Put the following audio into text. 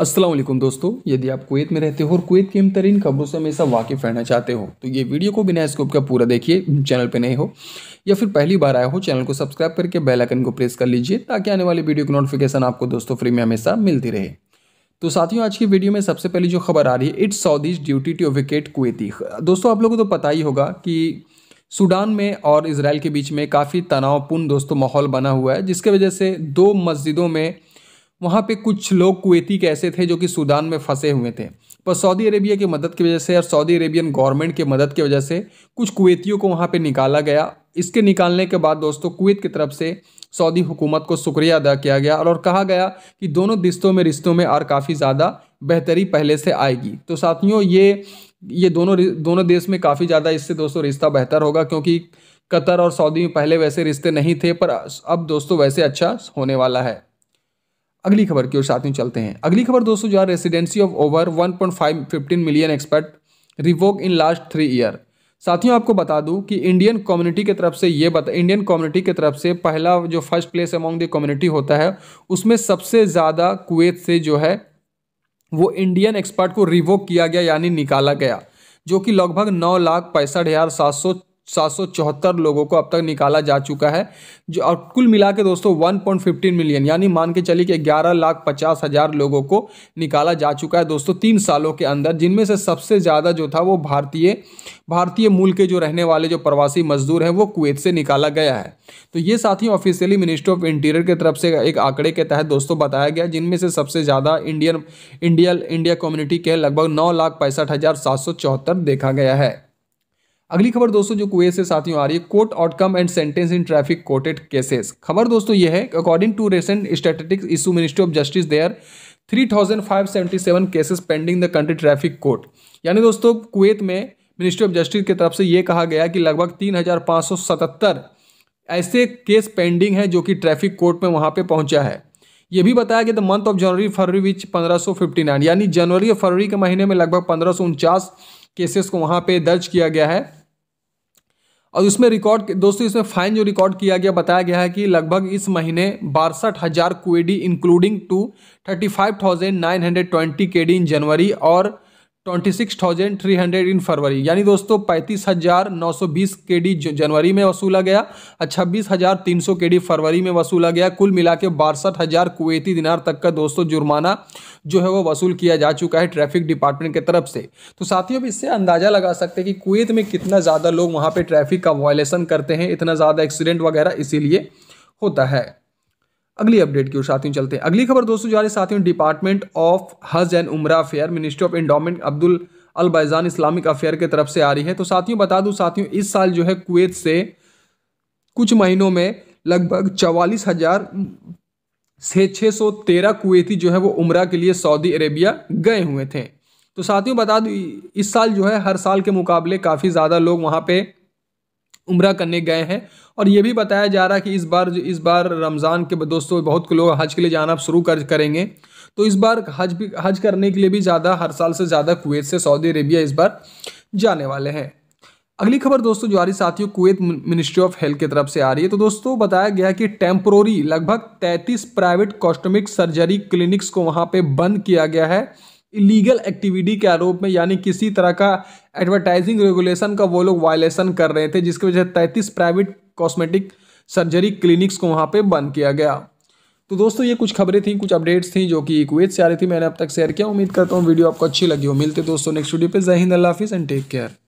असलम दोस्तों यदि आप कुवैत में रहते हो और कुवैत की तरीन खबरों से हमेशा वाकिफ़ रहना चाहते हो तो ये वीडियो को बिना स्कोप का पूरा देखिए चैनल पर नए हो या फिर पहली बार आए हो चैनल को सब्सक्राइब करके बेल आइकन को प्रेस कर लीजिए ताकि आने वाली वीडियो की नोटिफिकेशन आपको दोस्तों फ्री में हमेशा मिलती रहे तो साथियों आज की वीडियो में सबसे पहली जो खबर आ रही है it's east duty to wicket Kuwaiti दोस्तों आप लोगों को तो पता ही होगा कि सूडान में और इसराइल के बीच में काफ़ी तनावपूर्ण दोस्तों माहौल बना हुआ है जिसके वजह से दो मस्जिदों में वहाँ पे कुछ लोग कुवैती के ऐसे थे जो कि सूडान में फंसे हुए थे पर सऊदी अरेबिया की मदद की वजह से और सऊदी अरेबियन गवर्नमेंट की मदद की वजह से कुछ कुवैतियों को वहाँ पे निकाला गया इसके निकालने के बाद दोस्तों कुवैत की तरफ से सऊदी हुकूमत को शुक्रिया अदा किया गया और, और कहा गया कि दोनों रिश्तों में रिश्तों में और काफ़ी ज़्यादा बेहतरी पहले से आएगी तो साथियों ये ये दोनों दोनों देश में काफ़ी ज़्यादा इससे दोस्तों रिश्ता बेहतर होगा क्योंकि कतर और सऊदी में पहले वैसे रिश्ते नहीं थे पर अब दोस्तों वैसे अच्छा होने वाला है अगली खबर की ओर साथ में चलते हैं अगली खबर दोस्तों जो है residency of over 1.515 million expert revoke in last three year साथियों आपको बता दूं कि इंडियन कम्युनिटी की तरफ से ये बता इंडियन कम्युनिटी की तरफ से पहला जो first place among the community होता है उसमें सबसे ज़्यादा कुवैत से जो है वो इंडियन एक्सपर्ट को रिवोक किया गया यानी निकाला गया जो कि लगभग नौ लाख पैंसठ हज़ार सात सौ सात लोगों को अब तक निकाला जा चुका है जो और कुल मिला के दोस्तों 1.15 मिलियन यानी मान के चलिए कि ग्यारह लाख पचास हज़ार लोगों को निकाला जा चुका है दोस्तों तीन सालों के अंदर जिनमें से सबसे ज़्यादा जो था वो भारतीय भारतीय मूल के जो रहने वाले जो प्रवासी मजदूर हैं वो कुवैत से निकाला गया है तो ये साथ ही ऑफिशियली मिनिस्ट्री ऑफ इंटीरियर की तरफ से एक आंकड़े के तहत दोस्तों बताया गया जिनमें से सबसे ज़्यादा इंडियन इंडियल इंडिया कम्युनिटी के लगभग नौ लाख पैंसठ हज़ार सात सौ चौहत्तर देखा गया है अगली खबर दोस्तों जो कुएं से साथियों आ रही है court outcome and sentence in traffic courted cases खबर दोस्तों यह है according to recent statistics issue ministry of justice there 3,577 cases pending the country traffic court यानी दोस्तों कुवैत में मिनिस्ट्री ऑफ जस्टिस की तरफ से ये कहा गया कि लगभग तीन ऐसे केस पेंडिंग है जो कि ट्रैफिक कोर्ट में वहाँ पर पहुँचा है ये भी बताया कि the month of January February which पंद्रह यानी जनवरी और फरवरी के महीने में लगभग पंद्रह केसेस को वहाँ पे दर्ज किया गया है और इसमें रिकॉर्ड दोस्तों इसमें फाइन जो रिकॉर्ड किया गया बताया गया है कि लगभग इस महीने बासठ हज़ार क्वेडी including two thirty five thousand nine hundred twenty K D in January और twenty six thousand three hundred in February यानी दोस्तों पैंतीस हज़ार नौ सौ बीस के डी जनवरी में वसूला गया और छब्बीस हज़ार तीन सौ के डी फरवरी में वसूला गया कुल मिला के बासठ हज़ार कुवैती दिनार तक का दोस्तों जुर्माना जो है वो वसूल किया जा चुका है ट्रैफिक डिपार्टमेंट की तरफ से तो साथियों भी इससे अंदाज़ा लगा सकते हैं कि कुवैत में कितना ज़्यादा लोग वहाँ पर ट्रैफिक का वायलेशन करते हैं इतना ज़्यादा एक्सीडेंट वगैरह इसीलिए होता है अगली अपडेट की ओर साथियों चलते हैं अगली खबर दोस्तों जा रही साथियों department of Hajj and Umrah affair ministry of endowment Abdul अलबाइजान इस्लामिक अफेयर के तरफ से आ रही है तो साथियों बता दूं साथियों इस साल जो है कुवैत से कुछ महीनों में लगभग चवालीस हज़ार से छः सौ तेरह कुवैती जो है वो उम्र के लिए सऊदी अरेबिया गए हुए थे तो साथियों बता दूँ इस साल जो है हर साल के मुकाबले काफ़ी ज़्यादा लोग वहाँ पर उम्र करने गए हैं और ये भी बताया जा रहा है कि इस बार इस बार रमज़ान के दोस्तों बहुत लोग हज के लिए जाना शुरू कर करेंगे तो इस बार हज भी हज करने के लिए भी ज़्यादा हर साल से ज़्यादा कुवैत से सऊदी अरेबिया इस बार जाने वाले हैं अगली खबर दोस्तों जो रही साथियों कुवैत मिनिस्ट्री ऑफ हेल्थ की तरफ से आ रही है तो दोस्तों बताया गया कि टेम्प्रोरी लगभग 33 प्राइवेट कॉस्टोमिक सर्जरी क्लिनिक्स को वहां पे बंद किया गया है इलीगल एक्टिविटी के आरोप में यानी किसी तरह का एडवर्टाइजिंग रेगुलेशन का वो लोग वायलेशन कर रहे थे जिसकी वजह से तैंतीस प्राइवेट कॉस्मेटिक सर्जरी क्लिनिक्स को वहाँ पर बंद किया गया तो दोस्तों ये कुछ खबरें थी कुछ अपडेट्स थी जो कि कुवैत से आ रही थी मैंने अब तक शेयर किया उम्मीद करता हूँ वीडियो आपको अच्छी लगी हो मिलते दोस्तों नेक्स्ट वीडियो पे जहिंद अल्लाह हाफिज़ एंड टेक केयर